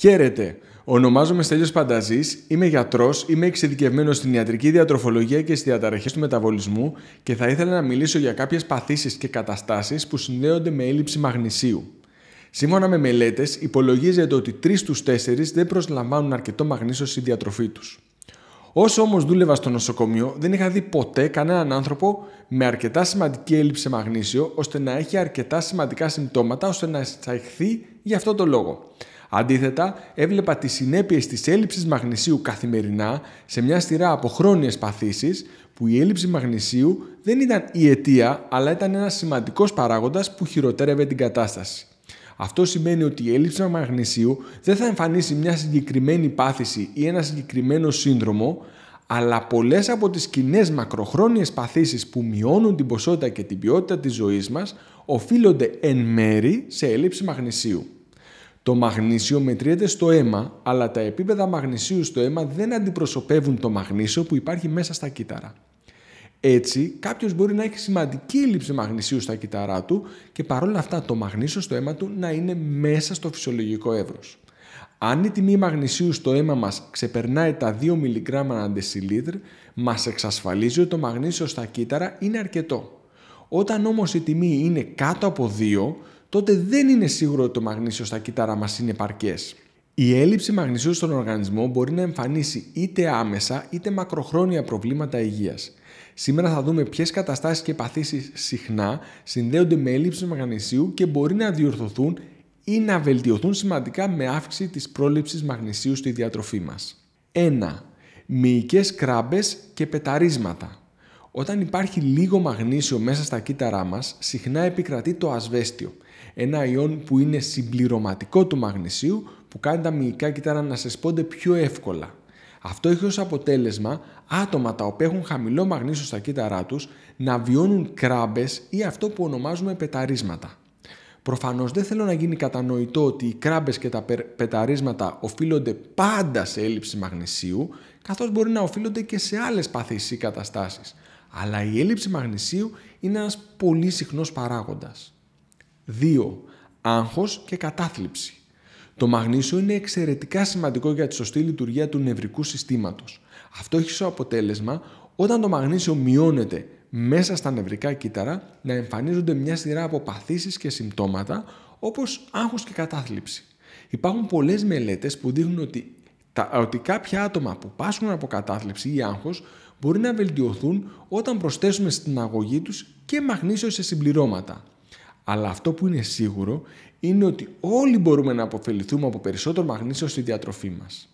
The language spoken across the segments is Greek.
Χαίρετε! Ονομάζομαι Στέλιος Πανταζής, είμαι γιατρός, είμαι εξειδικευμένος στην ιατρική διατροφολογία και στις διαταραχές του μεταβολισμού και θα ήθελα να μιλήσω για κάποιες παθήσεις και καταστάσεις που συνδέονται με έλλειψη μαγνησίου. Σύμφωνα με μελέτες, υπολογίζεται ότι 3 στου 4 δεν προσλαμβάνουν αρκετό μαγνήσιο στη διατροφή τους. Όσο όμως δούλευα στο νοσοκομείο, δεν είχα δει ποτέ κανέναν άνθρωπο με αρκετά σημαντική έλλειψη μαγνήσιο ώστε να έχει αρκετά σημαντικά συμπτώματα ώστε να εισαχθεί για αυτό το λόγο. Αντίθετα, έβλεπα τις συνέπειες της έλλειψης μαγνησίου καθημερινά σε μια σειρά από χρόνιες παθήσεις που η έλλειψη μαγνησίου δεν ήταν η αιτία, αλλά ήταν ένας σημαντικός παράγοντας που χειροτέρευε την κατάσταση. Αυτό σημαίνει ότι η έλλειψη μαγνησίου δεν θα εμφανίσει μια συγκεκριμένη πάθηση ή ένα συγκεκριμένο σύνδρομο, αλλά πολλές από τις κοινές μακροχρόνιες παθήσεις που μειώνουν την ποσότητα και την ποιότητα της ζωής μας οφείλονται εν μέρη σε έλλειψη μαγνησίου. Το μαγνήσιο μετριέται στο αίμα, αλλά τα επίπεδα μαγνησίου στο αίμα δεν αντιπροσωπεύουν το μαγνήσιο που υπάρχει μέσα στα κύτταρα. Έτσι, κάποιος μπορεί να έχει σημαντική έλλειψη μαγνησίου στα κύτταρά του και παρόλα αυτά το μαγνήσιο στο αίμα του να είναι μέσα στο φυσιολογικό εύρος. Αν η τιμή μαγνησίου στο αίμα μας ξεπερνάει τα 2 μιλιγκράμμα αντεσιλίδρ, μα μας εξασφαλίζει ότι το μαγνήσιο στα κύτταρα είναι αρκετό. Όταν όμως η τιμή είναι κάτω από 2, τότε δεν είναι σίγουρο ότι το μαγνήσιο στα κύτταρα μας είναι παρκές. Η έλλειψη μαγνησίου στον οργανισμό μπορεί να εμφανίσει είτε άμεσα είτε μακροχρόνια προβλήματα υγείας. Σήμερα θα δούμε ποιες καταστάσεις και παθήσεις συχνά συνδέονται με έλλειψη μαγνησίου και μπορεί να διορθωθούν ή να βελτιωθούν σημαντικά με αύξηση της πρόληψης μαγνησίου στη διατροφή μας. 1. Μυϊκές κράμπες και πεταρίσματα. Όταν υπάρχει λίγο μαγνήσιο μέσα στα κύτταρά μας, συχνά επικρατεί το ασβέστιο ένα ιόν που είναι συμπληρωματικό του μαγνησίου που κάνει τα μυϊκά κύτταρα να σε σπώνται πιο εύκολα. Αυτό έχει ως αποτέλεσμα άτομα τα οποία έχουν χαμηλό μαγνήσιο στα κύτταρά τους να βιώνουν κράμπες ή αυτό που ονομάζουμε πεταρίσματα. Προφανώς δεν θέλω να γίνει κατανοητό ότι οι κράμπες και τα πεταρίσματα οφείλονται πάντα σε έλλειψη μαγνησίου, καθώς μπορεί να οφείλονται και σε άλλες η καταστάσεις. Αλλά η έλλειψη μαγνησίου είναι ένας πολύ συχνός παράγοντας. 2. Άγχος και κατάθλιψη. Το μαγνήσιο είναι εξαιρετικά σημαντικό για τη σωστή λειτουργία του νευρικού συστήματος. Αυτό έχει σαν αποτέλεσμα όταν το μαγνήσιο μειώνεται μέσα στα νευρικά κύτταρα να εμφανίζονται μια σειρά από παθήσεις και συμπτώματα όπως άγχος και κατάθλιψη. Υπάρχουν πολλές μελέτες που δείχνουν ότι, τα, ότι κάποια άτομα που πάσχουν από κατάθλιψη ή άγχος μπορεί να βελτιωθούν όταν προσθέσουμε στην αγωγή τους και μαγνήσιο σε συμπληρώματα. Αλλά αυτό που είναι σίγουρο είναι ότι όλοι μπορούμε να αποφεληθούμε από περισσότερο μαγνήσιο στη διατροφή μας.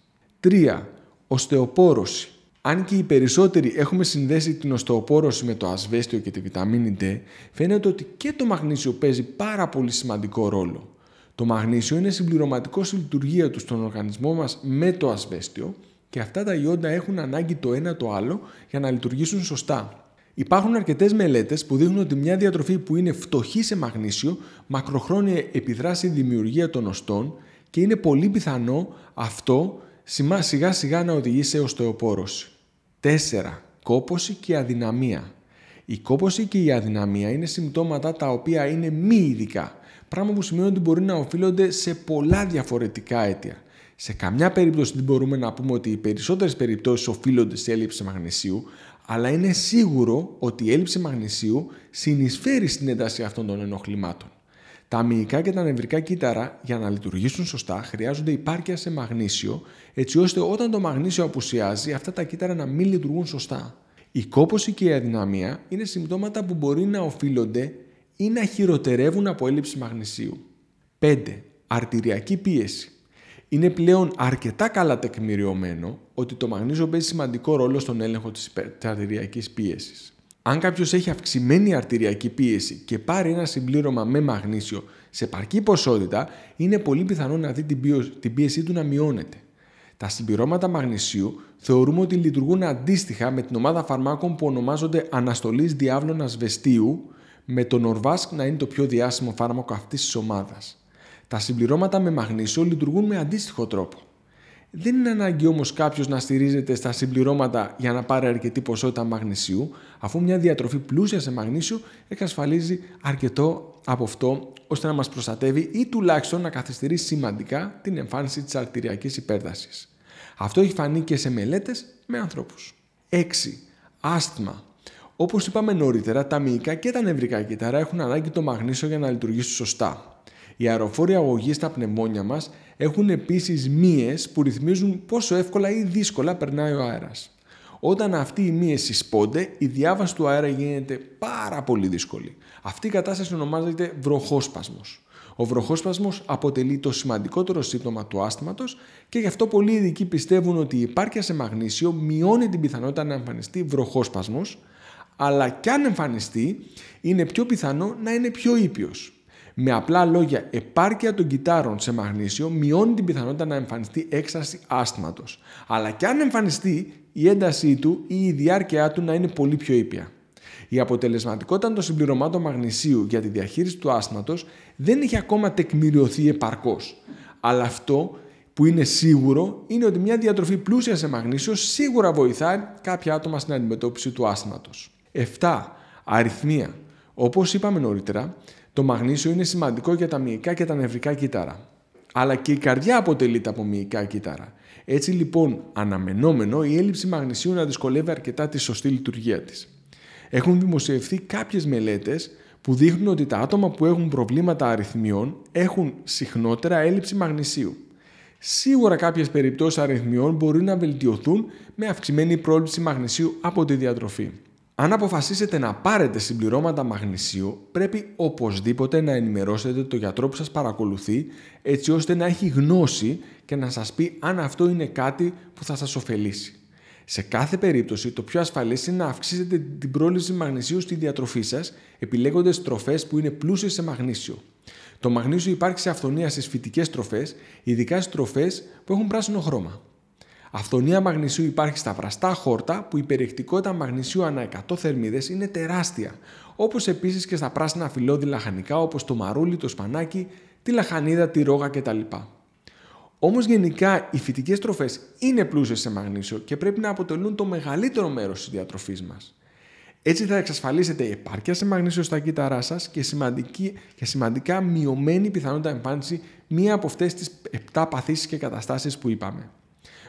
3. Οστεοπόρωση. Αν και οι περισσότεροι έχουμε συνδέσει την οστεοπόρωση με το ασβέστιο και τη βιταμίνη D, φαίνεται ότι και το μαγνήσιο παίζει πάρα πολύ σημαντικό ρόλο. Το μαγνήσιο είναι συμπληρωματικό στη λειτουργία του στον οργανισμό μας με το ασβέστιο και αυτά τα ιόντα έχουν ανάγκη το ένα το άλλο για να λειτουργήσουν σωστά. Υπάρχουν αρκετές μελέτες που δείχνουν ότι μια διατροφή που είναι φτωχή σε μαγνήσιο μακροχρόνια επιδράσει στη δημιουργία των οστών και είναι πολύ πιθανό αυτό σιγά σιγά να οδηγεί σε οστεοπόρωση. 4. Κόποση και αδυναμία. Η κόποση και η αδυναμία είναι συμπτώματα τα οποία είναι μη ειδικά, πράγμα που σημαίνει ότι μπορεί να οφείλονται σε πολλά διαφορετικά αίτια. Σε καμιά περίπτωση δεν μπορούμε να πούμε ότι οι περισσότερες περιπτώσεις οφείλονται σε έλλειψη μαγνησίου, αλλά είναι σίγουρο ότι η έλλειψη μαγνησίου συνεισφέρει στην ένταση αυτών των ενοχλημάτων. Τα μυϊκά και τα νευρικά κύτταρα για να λειτουργήσουν σωστά χρειάζονται υπάρκεια σε μαγνήσιο, έτσι ώστε όταν το μαγνήσιο απουσιάζει, αυτά τα κύτταρα να μην λειτουργούν σωστά. Η κόπωση και η αδυναμία είναι συμπτώματα που μπορεί να οφείλονται ή να χειροτερεύουν από έλλειψη μαγνησίου. 5. Αρτηριακή πίεση είναι πλέον αρκετά καλά τεκμηριωμένο ότι το μαγνήσιο παίζει σημαντικό ρόλο στον έλεγχο της αρτηριακής πίεσης. Αν κάποιος έχει αυξημένη αρτηριακή πίεση και πάρει ένα συμπλήρωμα με μαγνήσιο σε παρκή ποσότητα, είναι πολύ πιθανό να δει την πίεσή του να μειώνεται. Τα συμπληρώματα μαγνησίου θεωρούμε ότι λειτουργούν αντίστοιχα με την ομάδα φαρμάκων που ονομάζονται αναστολής διάβλων ασβεστίου, με τον Ορβάσκ να είναι το πιο διάσημο φάρμακο αυτής της ομάδας. Τα συμπληρώματα με μαγνήσιο λειτουργούν με αντίστοιχο τρόπο. Δεν είναι ανάγκη όμως κάποιος να στηρίζεται στα συμπληρώματα για να πάρει αρκετή ποσότητα μαγνησίου, αφού μια διατροφή πλούσια σε μαγνήσιο εξασφαλίζει αρκετό από αυτό ώστε να μας προστατεύει ή τουλάχιστον να καθυστερεί σημαντικά την εμφάνιση της αρτηριακής υπέρταση. Αυτό έχει φανεί και σε μελέτες με ανθρώπους. 6. Άσθμα. Όπως είπαμε νωρίτερα, τα μυϊκά και τα νευρικά κύτταρα έχουν ανάγκη το μαγνήσιο για να λειτουργήσουν σωστά. Οι αεροφόροι αγωγή στα πνευμόνια μας έχουν επίσης μύες που ρυθμίζουν πόσο εύκολα ή δύσκολα περνάει ο αέρας. Όταν αυτοί οι μύες συσπώνται, η διάβαση του αέρα γίνεται πάρα πολύ δύσκολη. Αυτή η κατάσταση ονομάζεται βροχόσπασμος. Ο βροχόσπασμος αποτελεί το σημαντικότερο σύμπτωμα του άσθηματο και γι' αυτό πολλοί ειδικοί πιστεύουν ότι η υπάρκεια σε μαγνήσιο μειώνει την πιθανότητα να εμφανιστεί βροχόσπασμος, αλλά κι αν εμφανιστεί, είναι πιο πιθανό να είναι πιο ήπιος. Με απλά λόγια, επάρκεια των κυτάρων σε μαγνήσιο μειώνει την πιθανότητα να εμφανιστεί έξαρση άσθματος. Αλλά και αν εμφανιστεί, η έντασή του ή η διάρκεια του να είναι πολύ πιο ήπια. Η αποτελεσματικότητα των συμπληρωμάτων μαγνησίου για τη διαχείριση του άσθματος δεν έχει ακόμα τεκμηριωθεί επαρκώς. Αλλά αυτό που είναι σίγουρο είναι ότι μια διατροφή πλούσια σε μαγνήσιο σίγουρα βοηθάει κάποια άτομα στην αντιμετώπιση του άσθματος. 7. Αριθμία. Όπως είπαμε νωρίτερα, το μαγνήσιο είναι σημαντικό για τα μυϊκά και τα νευρικά κύτταρα. Αλλά και η καρδιά αποτελείται από μυϊκά κύτταρα. Έτσι λοιπόν, αναμενόμενο, η έλλειψη μαγνησίου να δυσκολεύει αρκετά τη σωστή λειτουργία της. Έχουν δημοσιευθεί κάποιες μελέτες που δείχνουν ότι τα άτομα που έχουν προβλήματα αριθμιών έχουν συχνότερα έλλειψη μαγνησίου. Σίγουρα κάποιες περιπτώσεις αριθμιών μπορεί να βελτιωθούν με αυξημένη πρόληψη μαγνησίου από τη διατροφή. Αν αποφασίσετε να πάρετε συμπληρώματα μαγνησίου, πρέπει οπωσδήποτε να ενημερώσετε το γιατρό που σας παρακολουθεί, έτσι ώστε να έχει γνώση και να σας πει αν αυτό είναι κάτι που θα σας ωφελήσει. Σε κάθε περίπτωση, το πιο ασφαλές είναι να αυξήσετε την πρόληψη μαγνησίου στη διατροφή σας, επιλέγοντας τροφές που είναι πλούσιες σε μαγνήσιο. Το μαγνήσιο υπάρχει σε αυθονία στις φυτικές τροφές, ειδικά στις τροφές που έχουν πράσινο χρώμα. Αυθονία μαγνησίου υπάρχει στα βραστά χόρτα που η περιεκτικότητα μαγνησίου ανά 100 θερμίδες είναι τεράστια, όπως επίσης και στα πράσινα φυλλώδη λαχανικά όπως το μαρούλι, το σπανάκι, τη λαχανίδα, τη ρόγα κτλ. Όμως γενικά οι φυτικές τροφές είναι πλούσιες σε μαγνήσιο και πρέπει να αποτελούν το μεγαλύτερο μέρος της διατροφής μας. Έτσι θα εξασφαλίσετε επάρκεια σε μαγνήσιο στα κύτταρά σας και, και σημαντικά μειωμένη πιθανότητα εμφάνιση μία από αυτές τις 7 παθήσεις και καταστάσεις που είπαμε.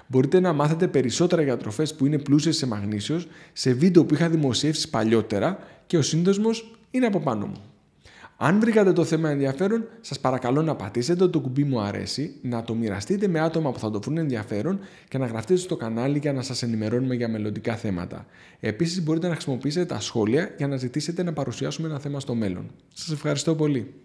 Μπορείτε να μάθετε περισσότερα για τροφές που είναι πλούσιες σε μαγνήσιος σε βίντεο που είχα δημοσιεύσει παλιότερα και ο σύνδεσμος είναι από πάνω μου. Αν βρήκατε το θέμα ενδιαφέρον, σας παρακαλώ να πατήσετε το κουμπί μου αρέσει, να το μοιραστείτε με άτομα που θα το βρουν ενδιαφέρον και να γραφτείτε στο κανάλι για να σας ενημερώνουμε για μελλοντικά θέματα. Επίσης, μπορείτε να χρησιμοποιήσετε τα σχόλια για να ζητήσετε να παρουσιάσουμε ένα θέμα στο μέλλον. Σας ευχαριστώ πολύ.